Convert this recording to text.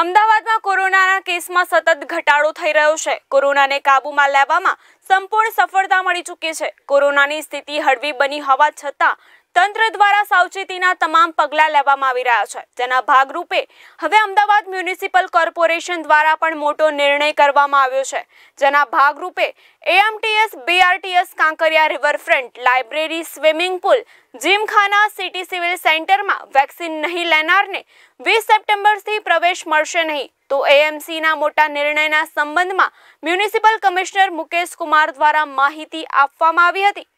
અમદાવાદમાં કોરોનાના કેસમાં સતત ઘટાડો થઈ રહ્યો છે કોરોનાને કાબૂમાં લેવામાં સંપૂર્ણ સફળતા મળી ચૂકી છે કોરોનાની સ્થિતિ હળવી બની હોવા છતાં તંત્ર દ્વારા સાવચેતીના તમામ પગલાં લેવામાં આવી રહ્યા છે જેના ભાગરૂપે હવે અમદાવાદ મ્યુનિસિપલ કોર્પોરેશન દ્વારા પણ મોટો નિર્ણય કરવામાં આવ્યો છે જેના ભાગરૂપે AMTS BRTS Kankaria riverfront library swimming pool gymkhana city civil સેન્ટરમાં વેક્સિન નહીં લેનારને વીસ સપ્ટેમ્બરથી પ્રવેશ મળશે નહીં તો એએમસીના મોટા નિર્ણયના સંબંધમાં મ્યુનિસિપલ કમિશનર મુકેશ કુમાર દ્વારા માહિતી આપવામાં આવી હતી